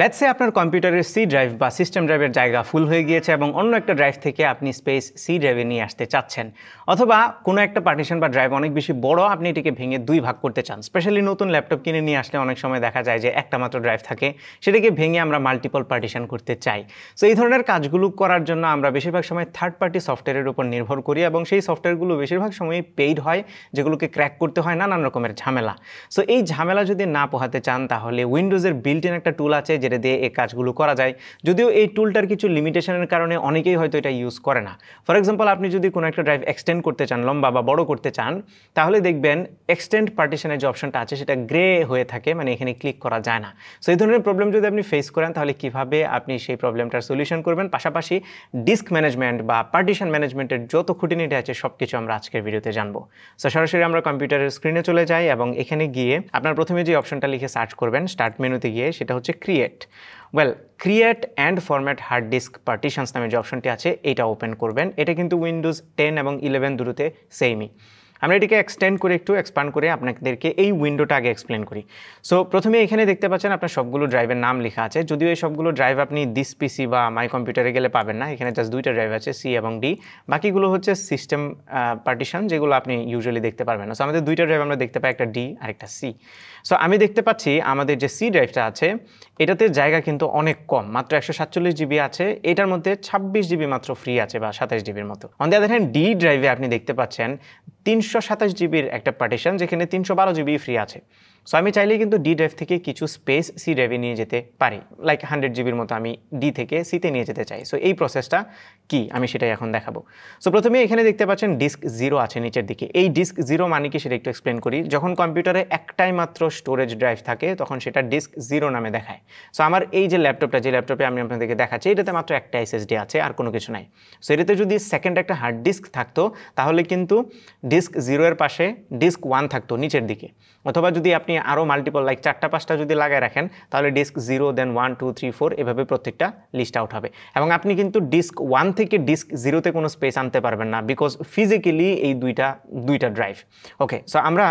Let's say আপনার কম্পিউটারের C drive বা সিস্টেম ড্রাইভের জায়গা ফুল হয়ে গিয়েছে এবং অন্য একটা ড্রাইভ থেকে আপনি স্পেস সি ড্রাইভে নিয়ে আসতে চাচ্ছেন অথবা কোনো একটা পার্টিশন বা ড্রাইভ অনেক বেশি বড় আপনি এটিকে ভেঙে দুই ভাগ করতে চান স্পেশালি নতুন ল্যাপটপ কিনে নিয়ে আসলে অনেক সময় দেখা যায় যে একটা মাত্র ড্রাইভ থাকে সেটাকে ভেঙে আমরা মাল্টিপল পার্টিশন করতে চাই সো এই ধরনের কাজগুলো করার জন্য আমরা বেশিরভাগ সময় থার্ড পার্টি সফটওয়্যারের উপর নির্ভর করি এবং সেই সফটওয়্যারগুলো বেশিরভাগ সময়ই পেইড হয় যেগুলোকে ক্র্যাক করতে হয় নানান রকমের ঝামেলা সো এই ঝামেলা যদি না পোহাতে চান তাহলে উইন্ডোজের বিল্ট ইন একটা টুল আছে যেটা দিয়ে এই কাজগুলো করা যায় যদিও এই টুলটার কিছু লিমিটেশনের কারণে অনেকেই হয়তো এটা ইউজ করে না ফর এক্সাম্পল আপনি যদি কোনো একটা ড্রাইভ এক্সটেন্ড করতে চান লম্বা বা বড় করতে চান তাহলে দেখবেন এক্সটেন্ড পার্টিশনের যে অপশনটা আছে সেটা গ্রে হয়ে থাকে মানে এখানে ক্লিক করা যায় না সো এই ধরনের প্রবলেম যদি আপনি ফেস করেন তাহলে কিভাবে আপনি সেই প্রবলেমটার সলিউশন করবেন পাশাপাশি ডিস্ক ম্যানেজমেন্ট বা পার্টিশন ম্যানেজমেন্টের যত খুঁটিনিটি আছে সব কিছু আমরা আজকের ভিডিওতে জানবো সো সরাসরি আমরা কম্পিউটারের স্ক্রিনে চলে যাই এবং এখানে গিয়ে আপনার প্রথমে যে অপশনটা লিখে সার্চ করবেন স্টার্ট মেনুতে গিয়ে সেটা হচ্ছে create create well create and format hard disk partitions নামে যে অপশনটি আছে এটা ওপেন করবেন এটা কিন্তু উইন্ডোজ টেন এবং ইলেভেন দুটোতে সেইমই আমরা এটিকে এক্সটেন্ড করে একটু এক্সপ্যান্ড করে আপনাদেরকে এই উইন্ডোটা আগে এক্সপ্লেন করি সো প্রথমে এখানে দেখতে পাচ্ছেন আপনার সবগুলো ড্রাইভের নাম লেখা আছে যদিও এই সবগুলো ড্রাইভ আপনি দিস পিসি বা মাই কম্পিউটারে গেলে পাবেন না এখানে জাস্ট দুইটা ড্রাইভ আছে সি এবং ডি বাকিগুলো হচ্ছে সিস্টেম পার্টিশন যেগুলো আপনি ইউজুয়ালি দেখতে পারবেন না সো আমাদের দুইটা ড্রাইভ আমরা দেখতে পাই একটা ডি আর একটা সি সো আমি দেখতে পাচ্ছি আমাদের যে সি ড্রাইভটা আছে এটাতে জায়গা কিন্তু অনেক কম মাত্র একশো সাতচল্লিশ জিবি আছে এটার মধ্যে ছাব্বিশ জিবি মাত্র ফ্রি আছে বা সাতাশ জিবির মতো on the other hand D ড্রাইভে আপনি দেখতে পাচ্ছেন তিনশো তিনশো সাতাশ জিবির একটা পার্টিশন যেখানে তিনশো বারো জিবি ফ্রি আছে সো আমি চাইলে কিন্তু ডি ড্রাইভ থেকে কিছু স্পেস সি ড্রাইভে নিয়ে যেতে পারি লাইক হান্ড্রেড জিবির মতো আমি ডি থেকে সিতে নিয়ে যেতে চাই সো এই প্রসেসটা কি আমি সেটাই এখন দেখাবো সো প্রথমে এখানে দেখতে পাচ্ছেন ডিস্ক জিরো আছে নিচের দিকে এই ডিস্ক জিরো মানে কি সেটা একটু এক্সপ্লেন করি যখন কম্পিউটারে একটাই মাত্র স্টোরেজ ড্রাইভ থাকে তখন সেটা ডিস্ক জিরো নামে দেখায় সো আমার এই যে ল্যাপটপটা যে ল্যাপটপে আমি আপনাদেরকে দেখাচ্ছি এটাতে মাত্র একটা এসএসডি আছে আর কোনো কিছু নাই সো এটাতে যদি সেকেন্ড একটা হার্ড ডিস্ক থাকতো তাহলে কিন্তু ডিস্ক জিরোয়ের পাশে ডিস্ক ওয়ান থাকতো নিচের দিকে অথবা যদি আপনি আপনি আরও মাল্টিপল লাইক চারটা পাঁচটা যদি লাগায় রাখেন তাহলে disk zero then one two three four এভাবে প্রত্যেকটা লিস্ট আউট হবে এবং আপনি কিন্তু ডিস্ক ওয়ান থেকে ডিস্ক জিরোতে কোনো স্পেস আনতে পারবেন না বিকজ ফিজিক্যালি এই দুইটা দুইটা ড্রাইভ ওকে সো আমরা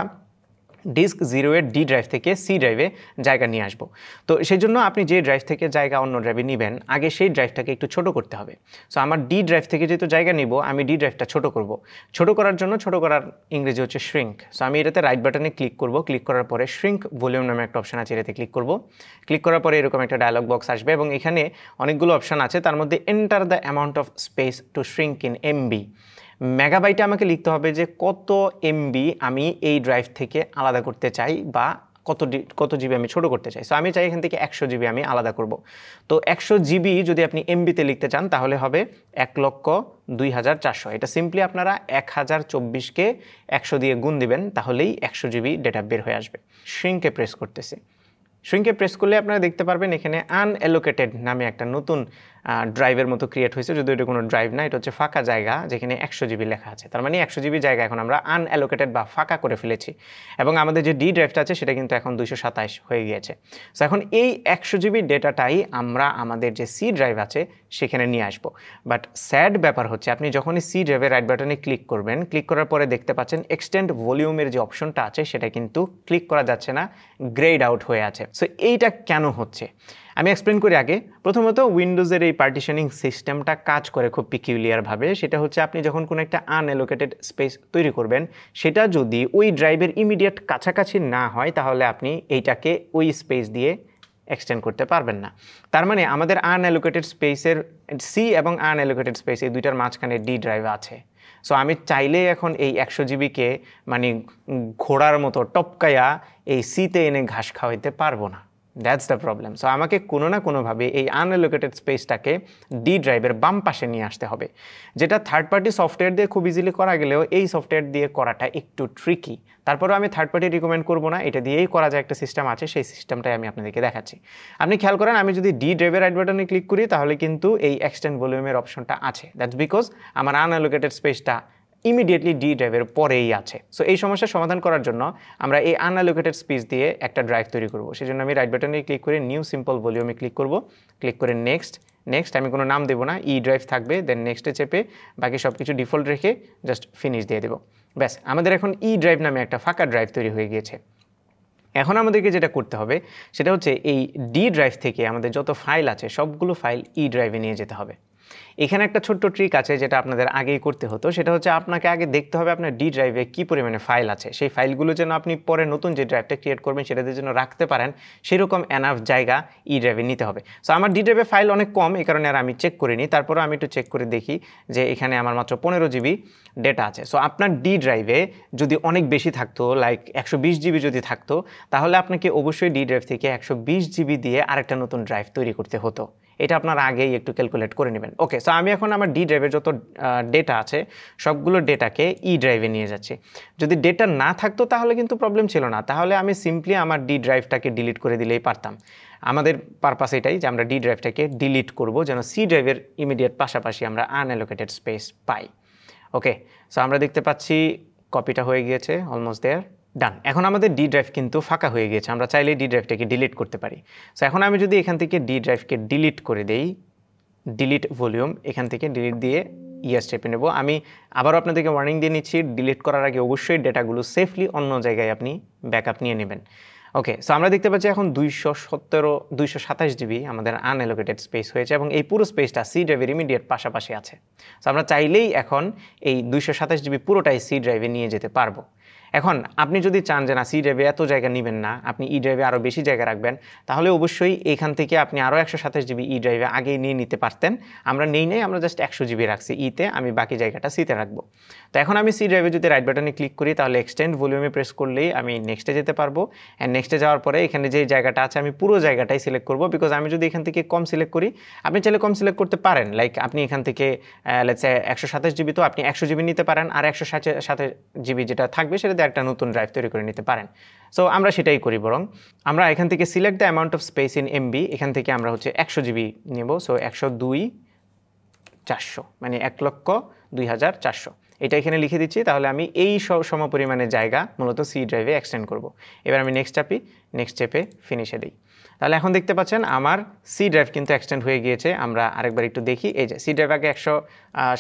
ডিস্ক জিরো এর ডি ড্রাইভ থেকে সি ড্রাইভে জায়গা নিয়ে আসবো তো সেই জন্য আপনি যে ড্রাইভ থেকে জায়গা অন্য ড্রাইভে নেবেন আগে সেই ড্রাইভটাকে একটু ছোট করতে হবে সো আমার ডি ড্রাইভ থেকে যেহেতু জায়গা নিব আমি ডি ড্রাইভটা ছোট করব ছোট করার জন্য ছোট করার ইংরেজি হচ্ছে শ্রিঙ্ক সো আমি এটাতে রাইট বাটনে ক্লিক করব ক্লিক করার পরে শ্রিঙ্ক ভলিউম নামে একটা অপশন আছে এটাতে ক্লিক করব ক্লিক করার পরে এরকম একটা ডায়লগ বক্স আসবে এবং এখানে অনেকগুলো অপশন আছে তার মধ্যে enter the amount of space to shrink in MB মেগাবাইটে আমাকে লিখতে হবে যে কত এমবি আমি এই ড্রাইভ থেকে আলাদা করতে চাই বা কত কত জিবি আমি ছোট করতে চাই সো আমি চাই এখান থেকে একশো জিবি আমি আলাদা করব তো একশো জিবি যদি আপনি এমবিতে লিখতে চান তাহলে হবে এক লক্ষ দুই হাজার চারশো এটা সিম্পলি আপনারা এক হাজার চব্বিশকে একশো দিয়ে গুণ দিবেন তাহলেই একশো জিবি ডেটা বের হয়ে আসবে শ্রিঙ্কে প্রেস করতেছে সুইংকে প্রেস করলে আপনারা দেখতে পারবেন এখানে আনঅ্যালোকেটেড নামে একটা নতুন ড্রাইভের মতো ক্রিয়েট হয়েছে যদিও এটা কোনো ড্রাইভ না এটা হচ্ছে ফাঁকা জায়গা যেখানে একশো জিবি লেখা আছে তার মানে একশো জিবি জায়গা এখন আমরা আনঅ্যালোকেটেড বা ফাঁকা করে ফেলেছি এবং আমাদের যে ডি ড্রাইভটা আছে সেটা কিন্তু এখন দুশো সাতাশ হয়ে গিয়েছে সো এখন এই একশো জিবি ডেটাটাই আমরা আমাদের যে সি ড্রাইভ আছে সেখানে নিয়ে আসবো বাট স্যাড ব্যাপার হচ্ছে আপনি যখনই সি ড্রাইভে রাইট বাটনে ক্লিক করবেন ক্লিক করার পরে দেখতে পাচ্ছেন এক্সটেন্ড ভলিউমের যে অপশনটা আছে সেটা কিন্তু ক্লিক করা যাচ্ছে না গ্রেড আউট হয়ে আছে সো এইটা কেন হচ্ছে আমি এক্সপ্লেন করি আগে প্রথমত উইন্ডোজের এই পার্টিশনিং সিস্টেমটা কাজ করে খুব পিকিউলিয়ারভাবে সেটা হচ্ছে আপনি যখন কোনো একটা আনএলোকেটেড স্পেস তৈরি করবেন সেটা যদি ওই ড্রাইভের ইমিডিয়েট কাছাকাছি না হয় তাহলে আপনি এইটাকে ওই স্পেস দিয়ে এক্সটেন্ড করতে পারবেন না তার মানে আমাদের অ্যালোকেটেড স্পেসের সি এবং অ্যালোকেটেড স্পেস এই দুইটার মাঝখানে ডি ড্রাইভ আছে সো আমি চাইলে এখন এই একশো জিবিকে মানে ঘোড়ার মতো টপকায়া এই সিতে এনে ঘাস খাওয়াইতে পারবো না দ্যাটস দ্য প্রবলেম সো আমাকে কোনো না কোনোভাবে এই আনএলোকেটেড স্পেসটাকে ডি ড্রাইভের বাম পাশে নিয়ে আসতে হবে যেটা থার্ড পার্টি সফটওয়্যার দিয়ে খুব ইজিলি করা গেলেও এই সফটওয়্যার দিয়ে করাটা একটু ট্রিকি তারপরেও আমি থার্ড পার্টি রিকমেন্ড করবো না এটা দিয়েই করা যায় একটা সিস্টেম আছে সেই সিস্টেমটাই আমি আপনাদেরকে দেখাচ্ছি আপনি খেয়াল করেন আমি যদি ডি ড্রাইভের রাইট বাটনে ক্লিক করি তাহলে কিন্তু এই এক্সটেন্ড ভলিউমের অপশনটা আছে দ্যাটস বিকজ আমার আনএলোকেটেড স্পেসটা ইমিডিয়েটলি ডি ড্রাইভের পরেই আছে সো এই সমস্যার সমাধান করার জন্য আমরা এই আনালোকেটেড স্পিচ দিয়ে একটা ড্রাইভ তৈরি করব সেই জন্য আমি রাইট বাটনে ক্লিক করে নিউ সিম্পল ভলিউমে ক্লিক করব ক্লিক করে নেক্সট নেক্সট আমি কোনো নাম দেবো না ই e ড্রাইভ থাকবে দেন নেক্সটে চেপে বাকি সব কিছু ডিফল্ট রেখে জাস্ট ফিনিশ দিয়ে দেবো ব্যাস আমাদের এখন ই e ড্রাইভ নামে একটা ফাঁকা ড্রাইভ তৈরি হয়ে গিয়েছে এখন আমাদেরকে যেটা করতে হবে সেটা হচ্ছে এই ডি ড্রাইভ থেকে আমাদের যত ফাইল আছে সবগুলো ফাইল ই ড্রাইভে নিয়ে যেতে হবে এখানে একটা ছোট্ট ট্রিক আছে যেটা আপনাদের আগেই করতে হতো সেটা হচ্ছে আপনাকে আগে দেখতে হবে আপনার ডি ড্রাইভে কী পরিমাণে ফাইল আছে সেই ফাইলগুলো যেন আপনি পরে নতুন যে ড্রাইভটা ক্রিয়েট করবেন সেটাদের জন্য রাখতে পারেন সেরকম এনাফ জায়গা ই e ড্রাইভে নিতে হবে সো আমার ডি ড্রাইভে ফাইল অনেক কম এই কারণে আর আমি চেক করিনি তারপরে আমি একটু চেক করে দেখি যে এখানে আমার মাত্র পনেরো জিবি ডেটা আছে সো আপনার ডি ড্রাইভে যদি অনেক বেশি থাকতো লাইক একশো বিশ জিবি যদি থাকতো তাহলে আপনাকে অবশ্যই ডি ড্রাইভ থেকে একশো বিশ জিবি দিয়ে আরেকটা নতুন ড্রাইভ তৈরি করতে হতো এটা আপনার আগেই একটু ক্যালকুলেট করে নেবেন ওকে সো আমি এখন আমার ডি ড্রাইভে যত ডেটা আছে সবগুলো ডেটাকে ই ড্রাইভে নিয়ে যাচ্ছি যদি ডেটা না থাকতো তাহলে কিন্তু প্রবলেম ছিল না তাহলে আমি সিম্পলি আমার ডি ড্রাইভটাকে ডিলিট করে দিলেই পারতাম আমাদের পারপাস এটাই যে আমরা ডি ড্রাইভটাকে ডিলিট করব যেন সি ড্রাইভের ইমিডিয়েট পাশাপাশি আমরা আনএলোকেটেড স্পেস পাই ওকে সো আমরা দেখতে পাচ্ছি কপিটা হয়ে গিয়েছে অলমোস্ট দেয়ার ডান এখন আমাদের ডি ড্রাইভ কিন্তু ফাঁকা হয়ে গেছে আমরা চাইলে ডি ড্রাইভটাকে ডিলিট করতে পারি সো এখন আমি যদি এখান থেকে ডি ড্রাইভকে ডিলিট করে দেই ডিলিট ভলিউম এখান থেকে ডিলিট দিয়ে ইয়া স্টেপে নেব আমি আবারও আপনাদেরকে ওয়ার্নিং দিয়ে নিচ্ছি ডিলিট করার আগে অবশ্যই ডেটাগুলো সেফলি অন্য জায়গায় আপনি ব্যাকআপ নিয়ে নেবেন ওকে সো আমরা দেখতে পাচ্ছি এখন দুইশো সতেরো দুইশো সাতাশ জিবি আমাদের আনএলোকেটেড স্পেস হয়েছে এবং এই পুরো স্পেসটা সি ড্রাইভের ইমিডিয়েট পাশাপাশি আছে সো আমরা চাইলেই এখন এই দুইশো সাতাশ জিবি পুরোটাই সি ড্রাইভে নিয়ে যেতে পারবো এখন আপনি যদি চান যে না সি ড্রাইভে এত জায়গা নেবেন না আপনি ই ড্রাইভে আরও বেশি জায়গা রাখবেন তাহলে অবশ্যই এখান থেকে আপনি আরও একশো সাতাশ জিবি ই ড্রাইভে আগেই নিয়ে নিতে পারতেন আমরা নেই নেই আমরা জাস্ট একশো জিবি রাখছি ইতে e আমি বাকি জায়গাটা সিতে রাখবো তো এখন আমি সি ড্রাইভে যদি রাইট বাটনে ক্লিক করি তাহলে এক্সটেন্ড ভলিউমে প্রেস করলেই আমি নেক্সটে যেতে পারবো অ্যান্ড নেক্সটে যাওয়ার পরে এখানে যে জায়গাটা আছে আমি পুরো জায়গাটাই সিলেক্ট করবো বিকজ আমি যদি এখান থেকে কম সিলেক্ট করি আপনি চাইলে কম সিলেক্ট করতে পারেন লাইক আপনি এখান থেকে একশো সাতাশ জিবি তো আপনি একশো জিবি নিতে পারেন আর একশো সাতাশ জিবি যেটা থাকবে সেটা একটা নতুন ড্রাইভ তৈরি করে নিতে পারেন সো আমরা সেটাই করি বরং আমরা এখান থেকে select the amount of space in MB এখান থেকে আমরা হচ্ছে একশো জিবি নেব সো একশো দুই চারশো মানে এক লক্ষ দুই হাজার চারশো এটা এখানে লিখে দিচ্ছি তাহলে আমি এই সব পরিমাণে জায়গা মূলত সি ড্রাইভে এক্সটেন্ড করব। এবার আমি নেক্সট চাপি নেক্সট চেপে ফিনিশে দিই তাহলে এখন দেখতে পাচ্ছেন আমার সি ড্রাইভ কিন্তু এক্সটেন্ড হয়ে গিয়েছে আমরা আরেকবার একটু দেখি এই যে সি ড্রাইভ আগে একশো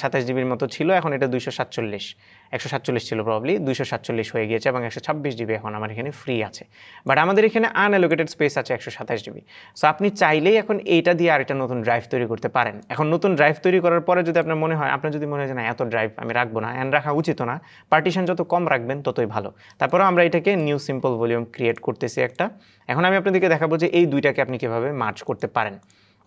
সাতাশ জিবির মতো ছিল এখন এটা দুইশো সাতচল্লিশ একশো সাতচল্লিশ ছিল প্রবলি দুইশো সাতচল্লিশ হয়ে গিয়েছে এবং একশো ছাব্বিশ জিবি এখন আমার এখানে ফ্রি আছে বাট আমাদের এখানে আনঅ্যালোকেটেড স্পেস আছে একশো সাতাশ জিবি সো আপনি চাইলেই এখন এইটা দিয়ে আরেকটা নতুন ড্রাইভ তৈরি করতে পারেন এখন নতুন ড্রাইভ তৈরি করার পরে যদি আপনার মনে হয় আপনার যদি মনে হয় যে না এত ড্রাইভ আমি রাখবো না অ্যান্ড রাখা উচিত না পার্টিশন যত কম রাখবেন ততই ভালো তারপরে আমরা এটাকে নিউ সিম্পল ভলিউম ক্রিয়েট করতেছি একটা এখন আমি আপনাদেরকে দেখাবো যে এই দুইটাকে আপনি কীভাবে মার্চ করতে পারেন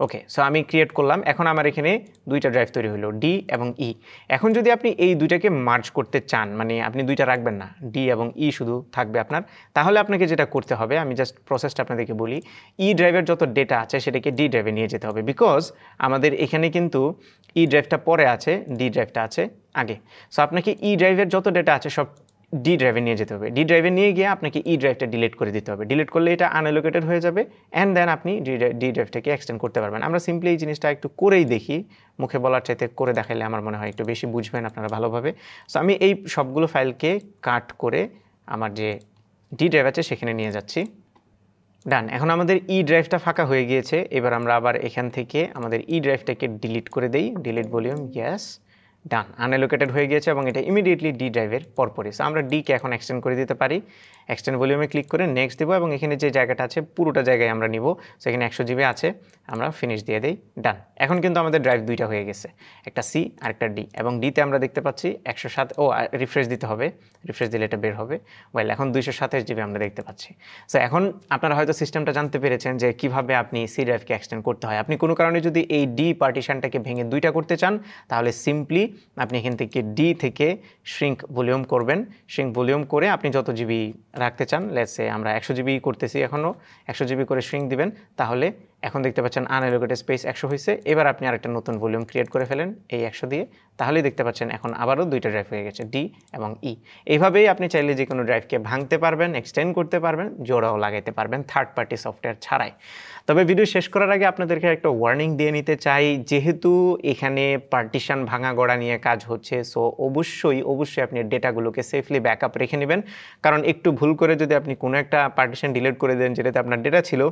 ওকে সো আমি ক্রিয়েট করলাম এখন আমার এখানে দুইটা ড্রাইভ তৈরি হলো ডি এবং ই e। এখন যদি আপনি এই দুইটাকে মার্জ করতে চান মানে আপনি দুইটা রাখবেন না ডি এবং ই e শুধু থাকবে আপনার তাহলে আপনাকে যেটা করতে হবে আমি জাস্ট প্রসেসটা আপনাদেরকে বলি ই e ড্রাইভের যত ডেটা আছে সেটাকে ডি ড্রাইভে নিয়ে যেতে হবে বিকজ আমাদের এখানে কিন্তু ই ড্রাইভটা পরে আছে ডি ড্রাইভটা আছে আগে সো আপনাকে ই ড্রাইভের যত ডেটা আছে সব ডি ড্রাইভে নিয়ে যেতে হবে ডি ড্রাইভে নিয়ে গিয়ে আপনাকে ই ড্রাইভটা ডিলিট করে দিতে হবে ডিলিট করলে এটা আনএলোকেটেড হয়ে যাবে অ্যান্ড দেন আপনি ডি ড্রাইভটাকে এক্সটেন্ড করতে পারবেন আমরা সিম্পলি এই জিনিসটা একটু করেই দেখি মুখে বলার চাইতে করে দেখাইলে আমার মনে হয় একটু বেশি বুঝবেন আপনারা ভালোভাবে সো আমি এই সবগুলো ফাইলকে কাট করে আমার যে ডি ড্রাইভ আছে সেখানে নিয়ে যাচ্ছি ডান এখন আমাদের ই ড্রাইভটা ফাঁকা হয়ে গিয়েছে এবার আমরা আবার এখান থেকে আমাদের ই ড্রাইভটাকে ডিলিট করে দেই ডিলিট ভলিউম ইয়াস ডান আনএলোকেটেড হয়ে গিয়েছে এবং এটা ইমিডিয়েটলি ডি ড্রাইভের পরপরই সো আমরা ডিকে এখন এক্সটেন্ড করে দিতে পারি এক্সটেন্ড ভলিউমে ক্লিক করে নেক্সট দেবো এবং এখানে যে জায়গাটা আছে পুরোটা জায়গায় আমরা নিব সো এখানে একশো জিবি আছে আমরা ফিনিশ দিয়ে দিই ডান এখন কিন্তু আমাদের ড্রাইভ দুইটা হয়ে গেছে একটা সি আর একটা ডি এবং ডিতে আমরা দেখতে পাচ্ছি একশো সাত ও রিফ্রেশ দিতে হবে রিফ্রেশ দিলে এটা বের হবে ওয়েল এখন দুইশো সাতাশ জিবি আমরা দেখতে পাচ্ছি সো এখন আপনারা হয়তো সিস্টেমটা জানতে পেরেছেন যে কিভাবে আপনি সি ড্রাইভকে এক্সটেন্ড করতে হয় আপনি কোনো কারণে যদি এই ডি পার্টিশানটাকে ভেঙে দুইটা করতে চান তাহলে সিম্পলি আপনি এখান থেকে ডি থেকে শ্রিঙ্ক ভলিউম করবেন শ্রিঙ্ক ভলিউম করে আপনি যত জিবি রাখতে চান লেটসে আমরা একশো জিবি করতেছি এখনও একশো জিবি করে শ্রিঙ্ক দিবেন তাহলে এখন দেখতে পাচ্ছেন আনএলোকেটেড স্পেস একশো হয়েছে এবার আপনি আরেকটা নতুন ভলিউম ক্রিয়েট করে ফেলেন এই একশো দিয়ে তাহলেই দেখতে পাচ্ছেন এখন আবারও দুইটা ড্রাইভ হয়ে গেছে ডি এবং ই e। এইভাবেই আপনি চাইলে যে কোনো ড্রাইভকে ভাঙতে পারবেন এক্সটেন্ড করতে পারবেন জোড়াও লাগাইতে পারবেন থার্ড পার্টি সফটওয়্যার ছাড়াই তবে ভিডিও শেষ করার আগে আপনাদেরকে একটা ওয়ার্নিং দিয়ে নিতে চাই যেহেতু এখানে পার্টিশান ভাঙা গড়া নিয়ে কাজ হচ্ছে সো অবশ্যই অবশ্যই আপনি ডেটাগুলোকে সেফলি ব্যাকআপ রেখে নেবেন কারণ একটু ভুল করে যদি আপনি কোনো একটা পার্টিশন ডিলিট করে দেন যেটাতে আপনার ডেটা ছিল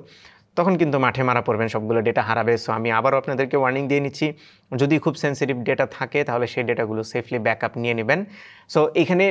তখন কিন্তু মাঠে মারা পড়বেন সবগুলো ডেটা হারাবে সো আমি আবারও আপনাদেরকে ওয়ার্নিং দিয়ে নিচ্ছি যদি খুব সেন্সিটিভ ডেটা থাকে তাহলে সেই ডেটাগুলো সেফলি ব্যাকআপ নিয়ে নেবেন সো এখানে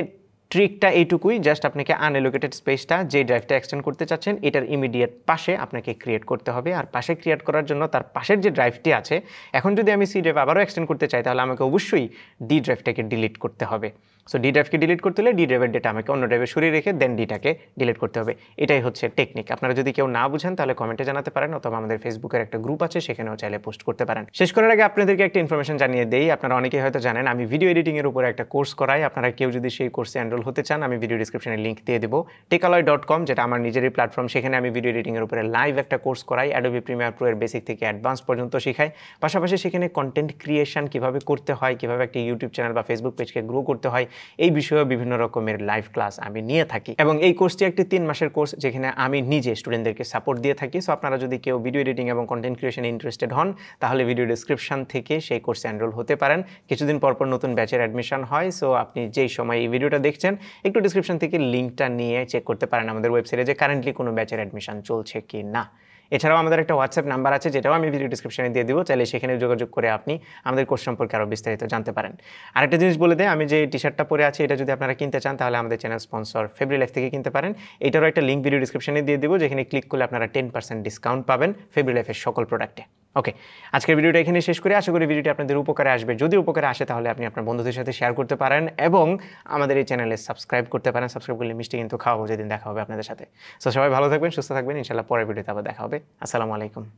ট্রিকটা এইটুকুই জাস্ট আপনাকে আনএলোকেটেড স্পেসটা যে ড্রাইভটা এক্সটেন্ড করতে চাচ্ছেন এটার ইমিডিয়েট পাশে আপনাকে ক্রিয়েট করতে হবে আর পাশে ক্রিয়েট করার জন্য তার পাশের যে ড্রাইভটি আছে এখন যদি আমি সি ড্রাইভ আবারও এক্সটেন্ড করতে চাই তাহলে আমাকে অবশ্যই ডি ড্রাইভটাকে ডিলিট করতে হবে সো ডি ড্রাইভকে ডিলিট করতে হলে ডি ড্রাইভের ডেটা আমাকে অন্য ড্রাইভে সরিয়ে রেখে দেন ডিটাকে ডিলিট করতে হবে এটাই হচ্ছে টেকনিক আপনারা যদি কেউ না বুঝেন তাহলে কমেন্টে জানাতে পারেন অথবা আমাদের ফেসবুকের একটা গ্রুপ আছে সেখানেও চাইলে পোস্ট করতে পারেন শেষ করার আগে আপনাদেরকে একটা ইনফরমেশন জানিয়ে দেই আপনারা অনেকেই হয়তো জানেন আমি ভিডিও এডিটিংয়ের উপরে একটা কোর্স করাই আপনারা কেউ যদি সেই কোর্সে এনরোল হতে চান আমি ভিডিও ডিসক্রিপশনে লিঙ্ক দিয়ে দেবো টেকালয় ডট কম যেটা আমার নিজেরই প্ল্যাটফর্ম সেখানে আমি ভিডিও এডিটিংয়ের উপরে লাইভ একটা কোর্স করাই অ্যাডোবি প্রিমিয়ার প্রো এর বেসিক থেকে অ্যাডভান্স পর্যন্ত শেখাই পাশাপাশি সেখানে কন্টেন্ট ক্রিয়েশন কীভাবে করতে হয় কীভাবে একটি ইউটিউব চ্যানেল বা ফেসবুক পেজকে গ্রো করতে হয় এই বিষয়ে বিভিন্ন রকমের লাইভ ক্লাস আমি নিয়ে থাকি এবং এই কোর্সটি একটি তিন মাসের কোর্স যেখানে আমি নিজে স্টুডেন্টদেরকে সাপোর্ট দিয়ে থাকি সো আপনারা যদি কেউ ভিডিও এডিটিং এবং কন্টেন্ট ক্রিয়েশনে ইন্টারেস্টেড হন তাহলে ভিডিও ডিসক্রিপশান থেকে সেই কোর্সে এনরোল হতে পারেন কিছুদিন পরপর নতুন ব্যাচের অ্যাডমিশন হয় সো আপনি যেই সময় এই ভিডিওটা দেখছেন একটু ডিসক্রিপশান থেকে লিঙ্কটা নিয়ে চেক করতে পারেন আমাদের ওয়েবসাইটে যে কারেন্টলি কোনো ব্যাচের অ্যাডমিশন চলছে কি না এছাড়াও আমাদের একটা হোয়াটসঅ্যাপ নাম্বার আছে যেটাও আমি ভিডিও ডিসক্রিপশনে দিয়ে দিব চাইলে সেখানে যোগাযোগ করে আপনি আমাদের কোর্স সম্পর্কে আরও বিস্তারিত জানতে পারেন আরেকটা জিনিস বলে দেয় আমি যে টি শার্টটা পরে আছি এটা যদি আপনারা কিনতে চান তাহলে আমাদের চ্যানেল স্পন্সর ফেব্রি লাইফ থেকে কিনতে পারেন এটারও একটা লিঙ্ক ভিডিও ডিসক্রিপশনে দিয়ে দিব যেখানে ক্লিক করলে আপনারা টেন পার্সেন্ট ডিসকাউন্ট পাবেন ফেব্রি লাইফের সকল প্রোডাক্টে ওকে আজকের ভিডিওটা এখানে শেষ করে আশা করি ভিডিওটি আপনাদের উপকারে আসবে যদি উপকারে আসে তাহলে আপনি আপনার বন্ধুদের সাথে শেয়ার করতে পারেন এবং আমাদের এই চ্যানেলে সাবস্ক্রাইব করতে পারেন সাবস্ক্রাইব করলে মিষ্টি কিন্তু খাওয়া যেদিন দেখা হবে আপনাদের সাথে সো সবাই ভালো থাকবেন সুস্থ থাকবেন ইনশাআল্লাহ পরের ভিডিওতে আবার দেখা হবে আসসালামু আলাইকুম